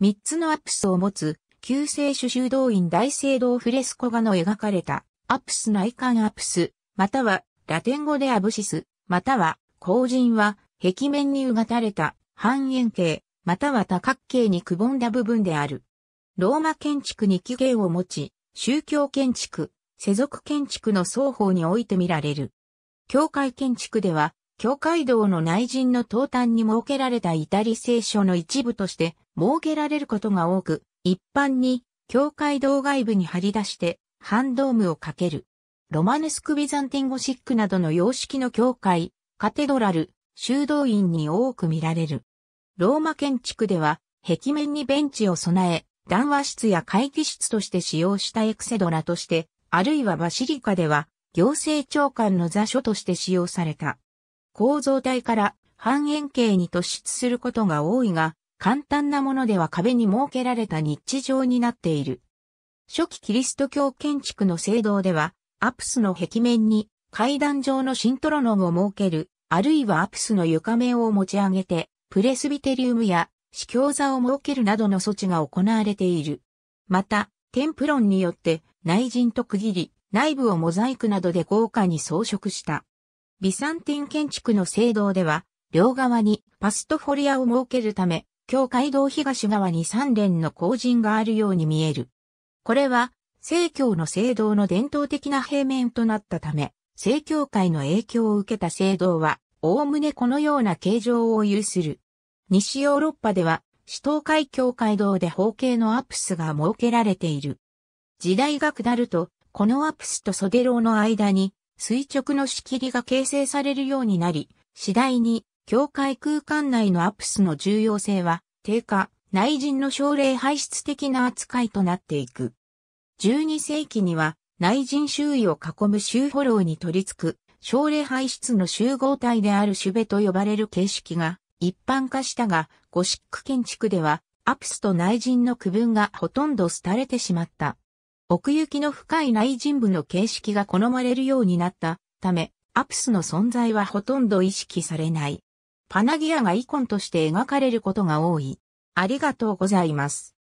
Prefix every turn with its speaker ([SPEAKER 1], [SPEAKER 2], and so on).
[SPEAKER 1] 三つのアプスを持つ、旧聖主修道院大聖堂フレスコ画の描かれた、アプス内観アプス、または、ラテン語でアブシス、または、後人は、壁面にうがたれた、半円形、または多角形にくぼんだ部分である。ローマ建築に起源を持ち、宗教建築、世俗建築の双方において見られる。教会建築では、教会堂の内陣の東端に設けられたイタリ聖書の一部として設けられることが多く、一般に教会堂外部に張り出してハンドームをかける。ロマネスク・ビザンティンゴシックなどの様式の教会、カテドラル、修道院に多く見られる。ローマ建築では壁面にベンチを備え、談話室や会議室として使用したエクセドラとして、あるいはバシリカでは行政長官の座所として使用された。構造体から半円形に突出することが多いが、簡単なものでは壁に設けられた日地状になっている。初期キリスト教建築の聖堂では、アプスの壁面に階段状のシントロノンを設ける、あるいはアプスの床面を持ち上げて、プレスビテリウムや司教座を設けるなどの措置が行われている。また、テンプロンによって内陣と区切り、内部をモザイクなどで豪華に装飾した。ビサンティン建築の聖堂では、両側にパストフォリアを設けるため、教会堂東側に三連の後陣があるように見える。これは、聖教の聖堂の伝統的な平面となったため、聖教会の影響を受けた聖堂は、おおむねこのような形状を有する。西ヨーロッパでは、首都海教会堂で方形のアプスが設けられている。時代が下ると、このアプスとソデロの間に垂直の仕切りが形成されるようになり、次第に境界空間内のアプスの重要性は低下、内陣の症例排出的な扱いとなっていく。12世紀には内陣周囲を囲む周フォローに取り付く、症例排出の集合体である種別と呼ばれる形式が一般化したが、ゴシック建築ではアプスと内陣の区分がほとんど廃れてしまった。奥行きの深い内人部の形式が好まれるようになったため、アプスの存在はほとんど意識されない。パナギアがイコンとして描かれることが多い。ありがとうございます。